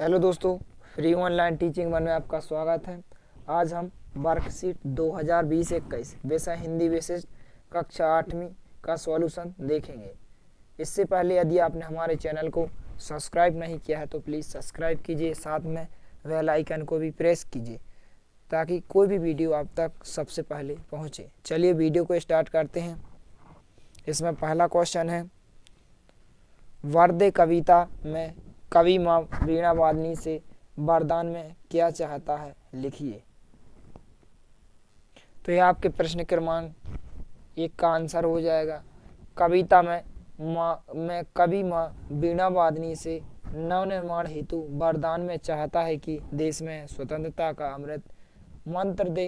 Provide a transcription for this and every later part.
Hello दोस्तों free online teaching one में आपका स्वागत है आज हम वर्कशीट 2020 इक्कीस विषय हिंदी विशेष कक्षा आठवीं का सॉल्यूशन देखेंगे इससे पहले यदि आपने हमारे चैनल को सब्सक्राइब नहीं किया है तो प्लीज़ सब्सक्राइब कीजिए साथ में वेल आइकन को भी प्रेस कीजिए ताकि कोई भी वीडियो आप तक सबसे पहले पहुँचे चलिए वीडियो को स्टार्ट करते हैं इसमें पहला क्वेश्चन है वर्दे कविता में कवि माँ वीणा वादनी से वरदान में क्या चाहता है लिखिए तो यह आपके प्रश्न क्रमांक एक का आंसर हो जाएगा कविता में माँ मैं कवि माँ वीणा वादनी से नवनिर्माण हेतु वरदान में चाहता है कि देश में स्वतंत्रता का अमृत मंत्र दे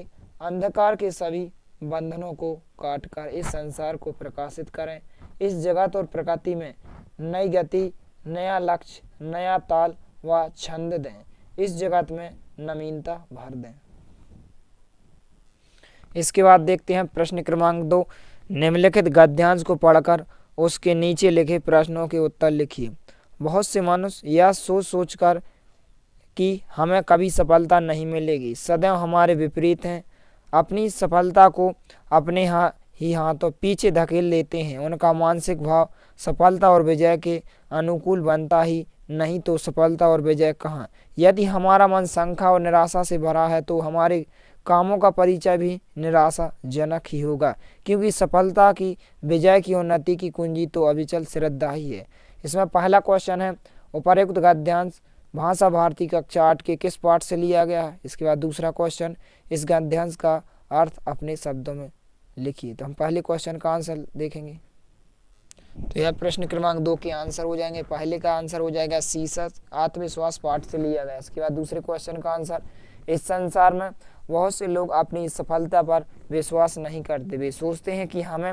अंधकार के सभी बंधनों को काटकर इस संसार को प्रकाशित करें इस जगत और प्रकृति में नई गति नया लक्ष्य नया ताल व छंद दें इस जगत में नवीनता भर दें इसके बाद देखते हैं प्रश्न क्रमांक दो निम्नलिखित गद्यांश को पढ़कर उसके नीचे लिखे प्रश्नों के उत्तर लिखिए बहुत से मनुष्य यह सोच सोच कर कि हमें कभी सफलता नहीं मिलेगी सदैव हमारे विपरीत हैं अपनी सफलता को अपने हाँ ही हाथों पीछे धकेल लेते हैं उनका मानसिक भाव सफलता और विजय के अनुकूल बनता ही नहीं तो सफलता और विजय कहाँ यदि हमारा मन शंखा और निराशा से भरा है तो हमारे कामों का परिचय भी निराशाजनक ही होगा क्योंकि सफलता की विजय की उन्नति की कुंजी तो अविचल श्रद्धा ही है इसमें पहला क्वेश्चन है उपरयुक्त गद्यांश भाषा भारती कक्षा आठ के किस पाठ से लिया गया है इसके बाद दूसरा क्वेश्चन इस गद्यांश का अर्थ अपने शब्दों में लिखिए तो हम पहले क्वेश्चन का आंसर देखेंगे तो यह प्रश्न क्रमांक दो के आंसर हो जाएंगे पहले का आंसर हो जाएगा सीसस आत्मविश्वास पाठ से लिया गया इसके बाद दूसरे क्वेश्चन का आंसर इस संसार में बहुत से लोग अपनी सफलता पर विश्वास नहीं करते वे सोचते हैं कि हमें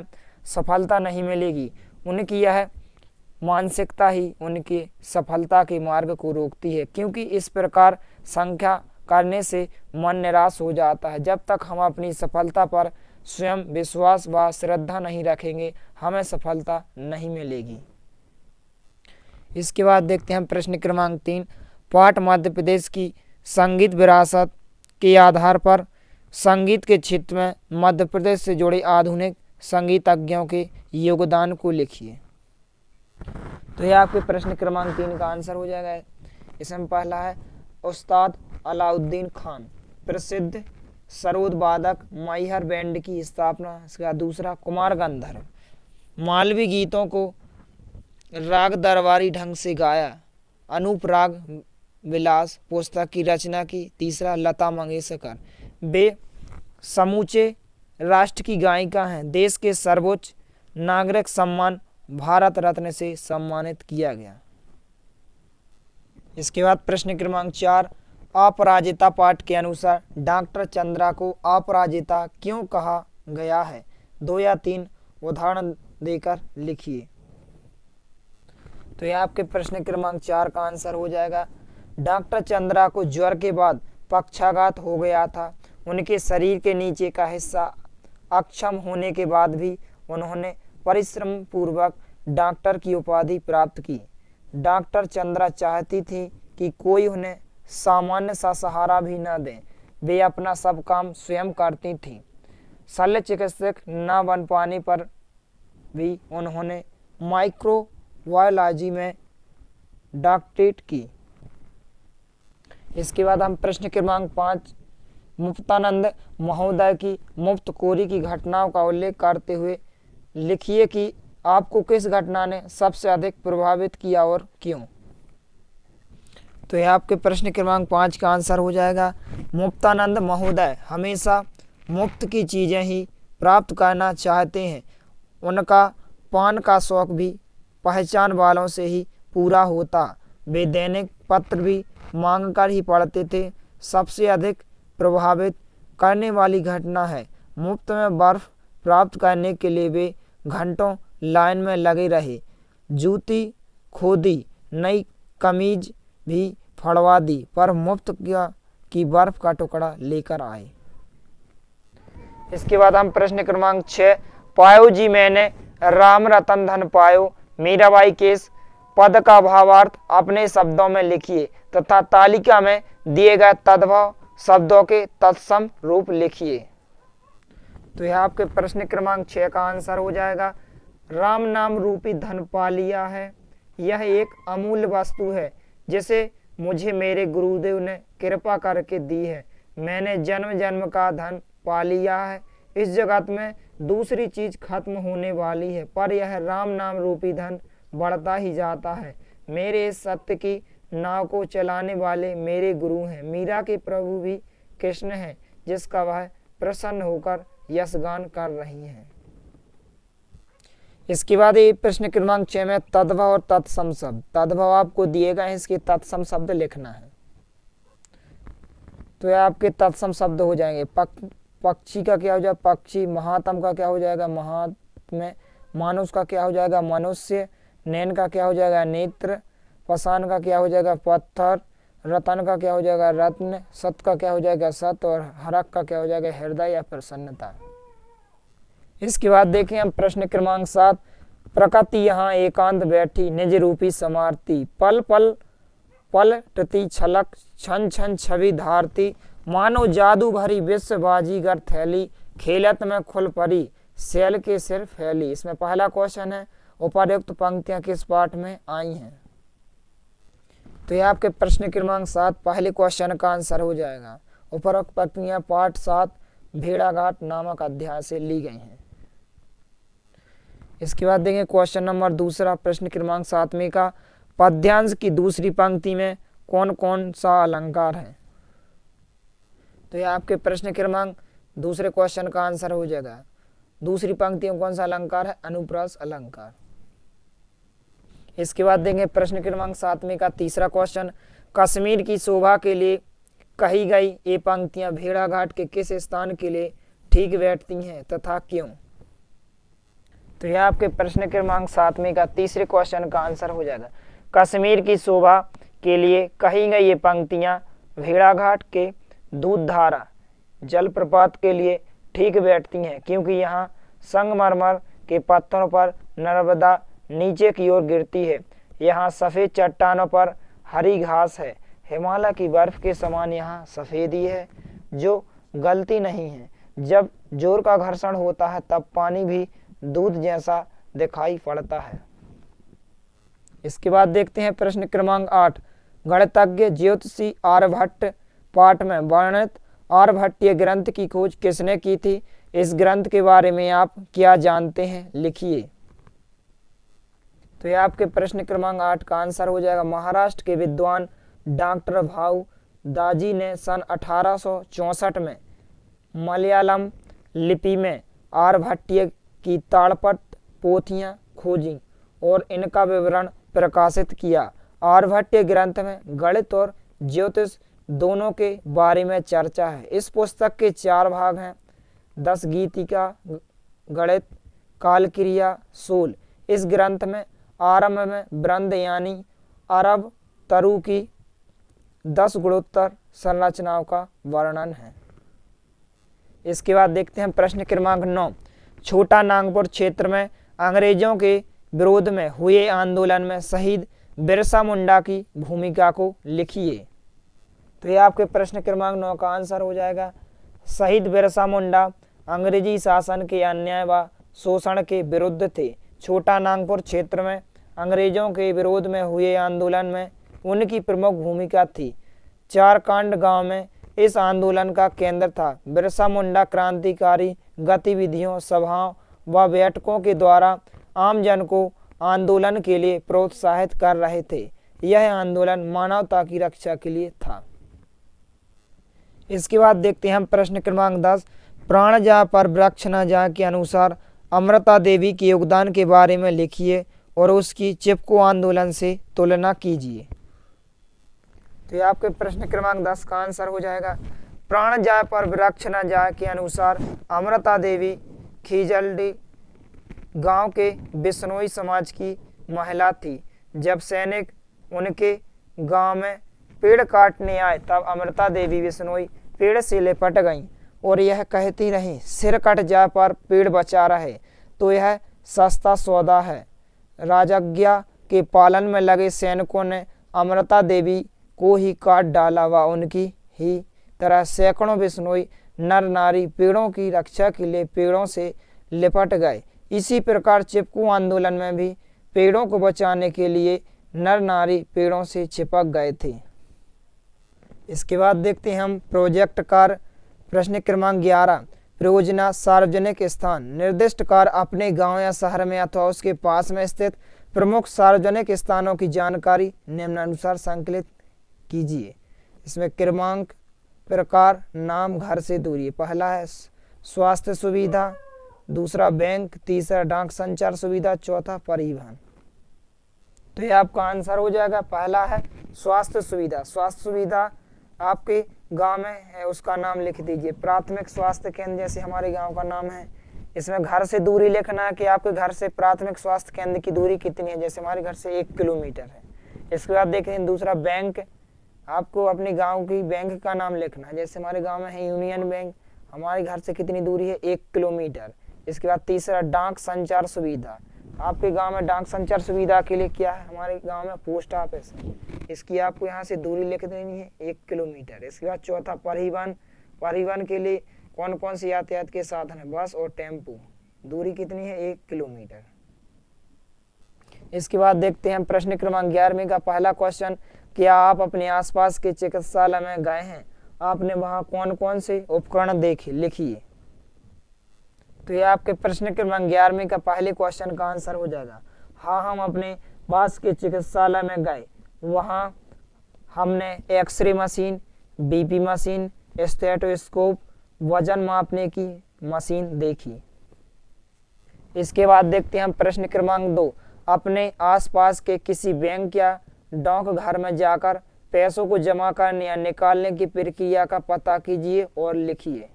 सफलता नहीं मिलेगी उनकी यह मानसिकता ही उनकी सफलता के मार्ग को रोकती है क्योंकि इस प्रकार संख्या करने से मन निराश हो जाता है जब तक हम अपनी सफलता पर स्वयं विश्वास व श्रद्धा नहीं रखेंगे हमें सफलता नहीं मिलेगी इसके बाद देखते हैं प्रश्न क्रमांक तीन पाठ मध्य प्रदेश की संगीत विरासत के आधार पर संगीत के क्षेत्र में मध्य प्रदेश से जुड़े आधुनिक संगीतज्ञों के योगदान को लिखिए तो यह आपके प्रश्न क्रमांक तीन का आंसर हो जाएगा इसमें पहला है उस्ताद अलाउद्दीन खान प्रसिद्ध सरोद बाधक माइहर बैंड की स्थापना इसका दूसरा कुमार गंधर्व मालवी गीतों को राग दरबारी ढंग से गाया अनूप राग विलास पुस्तक की रचना की तीसरा लता मंगेशकर वे समूचे राष्ट्र की गायिका हैं देश के सर्वोच्च नागरिक सम्मान भारत रत्न से सम्मानित किया गया इसके बाद प्रश्न क्रमांक चार अपराजिता पाठ के अनुसार डॉक्टर चंद्रा को अपराजिता क्यों कहा गया है दो या तीन उदाहरण देकर लिखिए तो यह आपके प्रश्न क्रमांक चार का आंसर हो जाएगा डॉक्टर चंद्रा को ज्वर के बाद पक्षाघात हो गया था उनके शरीर के नीचे का हिस्सा अक्षम होने के बाद भी उन्होंने परिश्रम पूर्वक डॉक्टर की उपाधि प्राप्त की डॉक्टर चंद्रा चाहती थी कि कोई उन्हें सामान्य सा सहारा भी न दें वे अपना सब काम स्वयं करती थीं शल्य चिकित्सक न बन पाने पर भी उन्होंने माइक्रोवायोलॉजी में डॉक्टरेट की इसके बाद हम प्रश्न क्रमांक पाँच मुफ्तानंद महोदय की मुफ्तखोरी की घटनाओं का उल्लेख करते हुए लिखिए कि आपको किस घटना ने सबसे अधिक प्रभावित किया और क्यों तो यह आपके प्रश्न क्रमांक पाँच का आंसर हो जाएगा मुफ्तानंद महोदय हमेशा मुफ्त की चीज़ें ही प्राप्त करना चाहते हैं उनका पान का शौक़ भी पहचान वालों से ही पूरा होता वे दैनिक पत्र भी मांग कर ही पढ़ते थे सबसे अधिक प्रभावित करने वाली घटना है मुफ्त में बर्फ़ प्राप्त करने के लिए वे घंटों लाइन में लगे रहे जूती खोदी नई कमीज भी फड़वा दी पर मुफ्त किया की बर्फ का टुकड़ा लेकर आए इसके बाद हम प्रश्न क्रमांक छः पायो जी मैंने राम रतन धन पायो मीराबाई केस पद का भावार्थ अपने शब्दों में लिखिए तथा तालिका में दिए गए तद्भव शब्दों के तत्सम रूप लिखिए तो यह आपके प्रश्न क्रमांक छ का आंसर हो जाएगा राम नाम रूपी धन पा लिया है यह एक अमूल्य वस्तु है जिसे मुझे मेरे गुरुदेव ने कृपा करके दी है मैंने जन्म जन्म का धन पा लिया है इस जगत में दूसरी चीज खत्म होने वाली है पर यह राम नाम रूपी धन बढ़ता ही जाता है मेरे इस सत्य की नाव को चलाने वाले मेरे गुरु हैं मीरा के प्रभु भी कृष्ण हैं जिसका वह प्रसन्न होकर यशगान कर रही हैं इसके बाद ये प्रश्न क्रमांक छह में तद्भव और तत्सम शब्द तद्भव आपको दिए गए हैं इसके तत्सम शब्द लिखना है तो ये आपके तत्सम शब्द हो जाएंगे पक पक्षी का क्या हो जाएगा पक्षी महातम का क्या हो जाएगा महात्म मानुष का क्या हो जाएगा मनुष्य नैन का क्या हो जाएगा नेत्र पसान का क्या हो जाएगा पत्थर रतन का क्या हो जाएगा रत्न सत का क्या हो जाएगा सत और हरक का क्या हो जाएगा हृदय या प्रसन्नता इसके बाद देखें हम प्रश्न क्रमांक सात प्रकृति यहाँ एकांत बैठी निज रूपी समारती पल पल पल टती छलक छन छन छवि धारती मानो जादू भरी विश्व बाजीगर थैली खेलत में खुल परी सेल के सिर फैली इसमें पहला क्वेश्चन है उपर्युक्त पंक्तियां किस पाठ में आई हैं तो ये आपके प्रश्न क्रमांक सात पहले क्वेश्चन का आंसर हो जाएगा उपरोक्त पंक्तियां पाठ सात भेड़ाघाट नामक अध्याय से ली गई हैं इसके बाद देखें क्वेश्चन नंबर दूसरा प्रश्न क्रमांक सातवें का पद्यांश की दूसरी पंक्ति में कौन कौन सा अलंकार है तो ये आपके प्रश्न क्रमांक दूसरे क्वेश्चन का आंसर हो जाएगा दूसरी पंक्ति में कौन सा अलंकार है अनुप्रास अलंकार इसके बाद देखें प्रश्न क्रमांक सातवें का तीसरा क्वेश्चन कश्मीर की शोभा के लिए कही गई ये पंक्तियां भेड़ाघाट के किस स्थान के लिए ठीक बैठती हैं तथा क्यों तो यह आपके प्रश्न क्रमांक सातवें का तीसरे क्वेश्चन का आंसर हो जाएगा कश्मीर की शोभा के लिए कही गई ये पंक्तियाँ भेड़ाघाट के दूध धारा जलप्रपात के लिए ठीक बैठती हैं क्योंकि यहाँ संगमरमर के पत्थरों पर नर्मदा नीचे की ओर गिरती है यहाँ सफ़ेद चट्टानों पर हरी घास है हिमालय की बर्फ़ के समान यहाँ सफ़ेदी है जो गलती नहीं है जब जोर का घर्षण होता है तब पानी भी दूध जैसा दिखाई पड़ता है इसके बाद देखते हैं प्रश्न क्रमांक आठ गणतज्ञ ज्योतिषी आर्यभट्ट पाठ में वर्णित आर्यभट्टीय ग्रंथ की खोज किसने की थी इस ग्रंथ के बारे में आप क्या जानते हैं लिखिए तो ये आपके प्रश्न क्रमांक आठ का आंसर हो जाएगा महाराष्ट्र के विद्वान डॉक्टर भाऊ दाजी ने सन 1864 में मलयालम लिपि में आर्यभट्टीय की ताड़पट पोथियां खोजी और इनका विवरण प्रकाशित किया आर्यभट्ट ग्रंथ में गणित और ज्योतिष दोनों के बारे में चर्चा है इस पुस्तक के चार भाग हैं दस गीतिका गणित काल क्रिया सोल इस ग्रंथ में आरंभ में ब्रंद यानी अरब तरु की दस गुणोत्तर संरचनाओं का वर्णन है इसके बाद देखते हैं प्रश्न क्रमांक नौ छोटा नागपुर क्षेत्र में अंग्रेजों के विरोध में हुए आंदोलन में शहीद बिरसा मुंडा की भूमिका को लिखिए तो ये आपके प्रश्न क्रमांक नौ का आंसर हो जाएगा शहीद बिरसा मुंडा अंग्रेजी शासन के अन्याय व शोषण के विरुद्ध थे छोटा नागपुर क्षेत्र में अंग्रेजों के विरोध में हुए आंदोलन में उनकी प्रमुख भूमिका थी चारकांड गांव में इस आंदोलन का केंद्र था बिरसा मुंडा क्रांतिकारी गतिविधियों सभाओं व बैठकों के द्वारा आमजन को आंदोलन के लिए प्रोत्साहित कर रहे थे यह आंदोलन मानवता की रक्षा के लिए था इसके बाद देखते हैं हम प्रश्न क्रमांक दस प्राण जा पर वृक्ष न जा के अनुसार अमृता देवी के योगदान के बारे में लिखिए और उसकी चिपको आंदोलन से तुलना कीजिए तो ये आपके प्रश्न क्रमांक दस का आंसर हो जाएगा प्राण जाय पर वृक्ष न जाय के अनुसार अमृता देवी खीजलडी गांव के बिश्नोई समाज की महिला थी जब सैनिक उनके गांव में पेड़ काटने आए तब अमृता देवी बिश्नोई पेड़ से लिपट गई और यह कहती रहीं सिर कट जाय पर पेड़ बचा रहे तो यह सस्ता सौदा है राजज्ञा के पालन में लगे सैनिकों ने अमृता देवी को ही काट डाला व उनकी ही तरह सैकड़ों बिश्नोई नर नारी पेड़ों की रक्षा के लिए पेड़ों से लिपट गए इसी प्रकार चिपकू आंदोलन में भी पेड़ों को बचाने के लिए नर नारी पेड़ों से चिपक गए थे इसके बाद देखते हैं हम प्रोजेक्ट कार प्रश्न क्रमांक ग्यारह परियोजना सार्वजनिक स्थान निर्दिष्ट कार अपने गांव या शहर में अथवा उसके पास में स्थित प्रमुख सार्वजनिक स्थानों की जानकारी निम्नानुसार संकलित कीजिए इसमें क्रमांक प्रकार नाम घर से दूरी पहला है स्वास्थ्य सुविधा दूसरा बैंक तीसरा डाक संचार सुविधा चौथा परिवहन तो ये आपका आंसर हो जाएगा पहला है स्वास्थ्य सुविधा स्वास्थ्य सुविधा आपके गांव में है उसका नाम लिख दीजिए प्राथमिक स्वास्थ्य केंद्र जैसे हमारे गांव का नाम है इसमें घर से दूरी लिखना है कि आपके घर से प्राथमिक स्वास्थ्य केंद्र की दूरी कितनी है जैसे हमारे घर से एक किलोमीटर है इसके बाद देखें दूसरा बैंक आपको अपने गांव की बैंक का नाम लिखना है जैसे हमारे गांव में है यूनियन हाँ। बैंक हमारे घर से कितनी दूरी है एक किलोमीटर इसके बाद तीसरा डाक संचार सुविधा आपके गांव में डाक संचार सुविधा के लिए क्या है हमारे गांव में पोस्ट ऑफिस है इसकी आपको यहाँ से दूरी लिख देनी है एक किलोमीटर इसके बाद चौथा परिवहन परिवहन के लिए कौन कौन से यातायात के साधन है बस और टेम्पो दूरी कितनी है एक किलोमीटर इसके बाद देखते हैं प्रश्न क्रमांक ग्यारहवीं का पहला क्वेश्चन क्या आप अपने आसपास के चिकित्सालय में गए हैं आपने वहाँ कौन कौन से उपकरण देखे लिखिए तो ये आपके प्रश्न क्रमांक ग्यारहवीं का पहले क्वेश्चन का आंसर हो जाएगा हाँ हम अपने पास के चिकित्सालय में गए वहाँ हमने x ray machine BP machine stethoscope वजन मापने की मशीन देखी इसके बाद देखते हैं प्रश्न क्रमांक दो अपने आसपास के किसी बैंक या डॉक घर में जाकर पैसों को जमा करने या निकालने की प्रक्रिया का पता कीजिए और लिखिए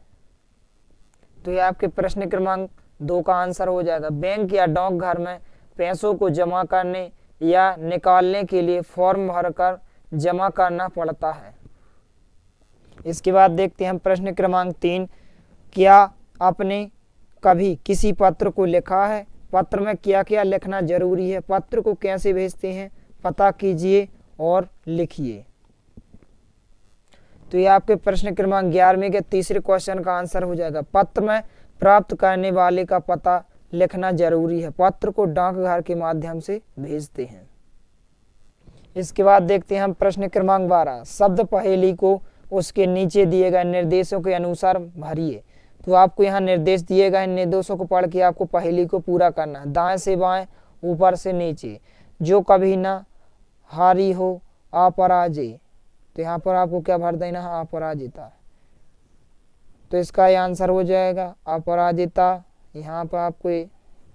तो ये आपके प्रश्न क्रमांक दो का आंसर हो जाएगा बैंक या डाक घर में पैसों को जमा करने या निकालने के लिए फॉर्म भरकर जमा करना पड़ता है इसके बाद देखते हैं हम प्रश्न क्रमांक तीन क्या आपने कभी किसी पत्र को लिखा है पत्र में क्या क्या लिखना जरूरी है पत्र को कैसे भेजते हैं पता कीजिए और लिखिए तो ये आपके प्रश्न क्रमांक ग्यारहवें के तीसरे क्वेश्चन का आंसर हो जाएगा पत्र में प्राप्त करने वाले का पता लिखना जरूरी है पत्र को डाकघर के माध्यम से भेजते हैं इसके बाद देखते हैं हम प्रश्न क्रमांक बारह शब्द पहेली को उसके नीचे दिए गए निर्देशों के अनुसार भरिए तो आपको यहाँ निर्देश दिए गए निर्देशों को पढ़ के आपको पहेली को पूरा करना है दाएं से बाएं ऊपर से नीचे जो कभी ना हारी हो अपराजे तो यहाँ पर आपको क्या भर देना है अपराजिता तो इसका ये आंसर हो जाएगा अपराजिता यहाँ पर आपको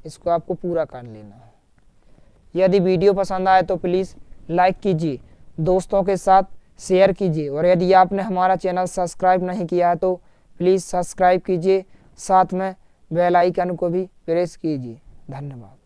इसको आपको पूरा कर लेना है यदि वीडियो पसंद आए तो प्लीज़ लाइक कीजिए दोस्तों के साथ शेयर कीजिए और यदि आपने हमारा चैनल सब्सक्राइब नहीं किया है तो प्लीज़ सब्सक्राइब कीजिए साथ में बेल आइकन को भी प्रेस कीजिए धन्यवाद